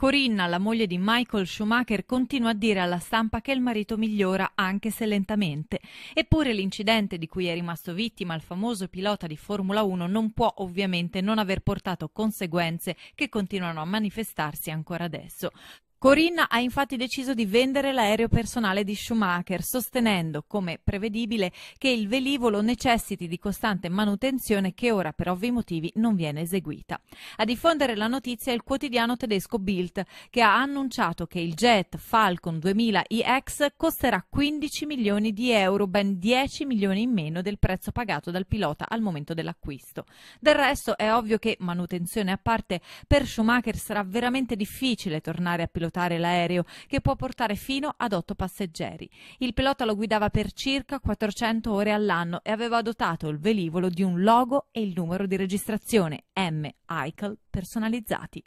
Corinna, la moglie di Michael Schumacher, continua a dire alla stampa che il marito migliora anche se lentamente. Eppure l'incidente di cui è rimasto vittima il famoso pilota di Formula 1 non può ovviamente non aver portato conseguenze che continuano a manifestarsi ancora adesso. Corinna ha infatti deciso di vendere l'aereo personale di Schumacher, sostenendo, come prevedibile, che il velivolo necessiti di costante manutenzione che ora per ovvi motivi non viene eseguita. A diffondere la notizia è il quotidiano tedesco Bild, che ha annunciato che il jet Falcon 2000 EX costerà 15 milioni di euro, ben 10 milioni in meno del prezzo pagato dal pilota al momento dell'acquisto. Del resto è ovvio che, manutenzione a parte, per Schumacher sarà veramente difficile tornare a pilotare pilotare l'aereo che può portare fino ad 8 passeggeri. Il pilota lo guidava per circa 400 ore all'anno e aveva dotato il velivolo di un logo e il numero di registrazione M. Eichel personalizzati.